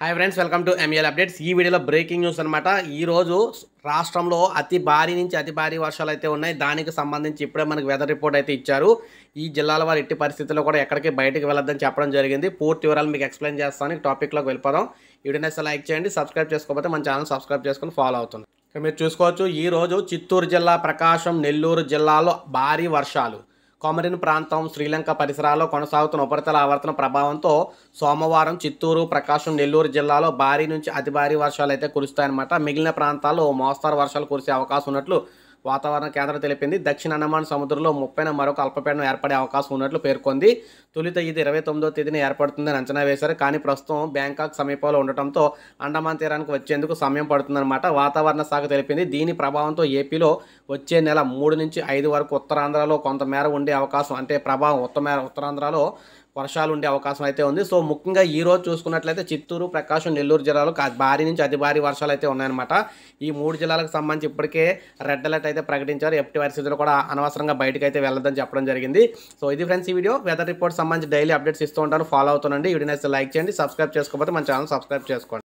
hi friends welcome to ML updates ఈ వీడియోలో breaking news అనమాట ఈరోజు రాష్ట్రంలో అతి భారీ నుంచి అతి భారీ వర్షాలు అయితే ఉన్నాయి దానికి సంబంధించి ఇప్పుడే మనకు వెదర్ రిపోర్ట్ అయితే ఇచ్చారు ఈ జిల్లాల వారు ఎట్టి పరిస్థితుల్లో కూడా ఎక్కడికి బయటకు వెళ్ళొద్దని చెప్పడం జరిగింది పూర్తి వివరాలు మీకు ఎక్స్ప్లెయిన్ చేస్తాను టాపిక్లోకి వెళ్ళిపోదాం వీడియోని లైక్ చేయండి సబ్స్క్రైబ్ చేసుకోకపోతే మన ఛానల్ సబ్స్క్రైబ్ చేసుకుని ఫాలో అవుతుంది మీరు చూసుకోవచ్చు ఈరోజు చిత్తూరు జిల్లా ప్రకాశం నెల్లూరు జిల్లాలో భారీ వర్షాలు కొమరిన్ ప్రాంతం శ్రీలంక పరిసరాల్లో కొనసాగుతున్న ఉపరితల ఆవర్తన ప్రభావంతో సోమవారం చిత్తూరు ప్రకాశం నెల్లూరు జిల్లాలో భారీ నుంచి అతి భారీ వర్షాలు అయితే కురుస్తాయన్నమాట మిగిలిన ప్రాంతాల్లో మోస్తారు వర్షాలు కురిసే అవకాశం ఉన్నట్లు వాతావరణ కేంద్రం తెలిపింది దక్షిణ అండమాన్ సముద్రంలో ముప్పైన మరొక అల్పపీడనం ఏర్పడే అవకాశం ఉన్నట్లు పేర్కొంది తొలుత ఇది ఇరవై తొమ్మిదో తేదీన ఏర్పడుతుందని అంచనా వేశారు కానీ ప్రస్తుతం బ్యాంకాక్ సమీపంలో ఉండటంతో అండమాన్ తీరానికి వచ్చేందుకు సమయం పడుతుందన్నమాట వాతావరణ శాఖ తెలిపింది దీని ప్రభావంతో ఏపీలో వచ్చే నెల మూడు నుంచి ఐదు వరకు ఉత్తరాంధ్రలో కొంతమేర ఉండే అవకాశం అంటే ప్రభావం ఉత్తమేర ఉత్తరాంధ్రలో వర్షాలు ఉండే అవకాశం అయితే ఉంది సో ముఖ్యంగా ఈ రోజు చూసుకున్నట్లయితే చిత్తూరు ప్రకాశం నెల్లూరు జిల్లాలో భారీ నుంచి అతి భారీ వర్షాలు అయితే ఉన్నాయన్నమాట ఈ మూడు జిల్లాలకు సంబంధించి ఇప్పటికే రెడ్ అలర్ట్ అయితే ప్రకటించారు ఎఫ్టీ పరిస్థితులు కూడా అనవసరంగా బయటకు అయితే వెళ్ళదని చెప్పడం జరిగింది సో ఇది ఫ్రెండ్స్ ఈ వీడియో వెదర్ రిపోర్ట్ సంబంధించి డైలీ అప్డేట్స్ ఇస్తూ ఉంటాను ఫాలో అవుతుండీ వీడియో నచ్చితే లైక్ చేయండి సబ్స్క్రైబ్ చేసుకోకపోతే మన ఛానల్ సబ్స్క్రైబ్ చేసుకోండి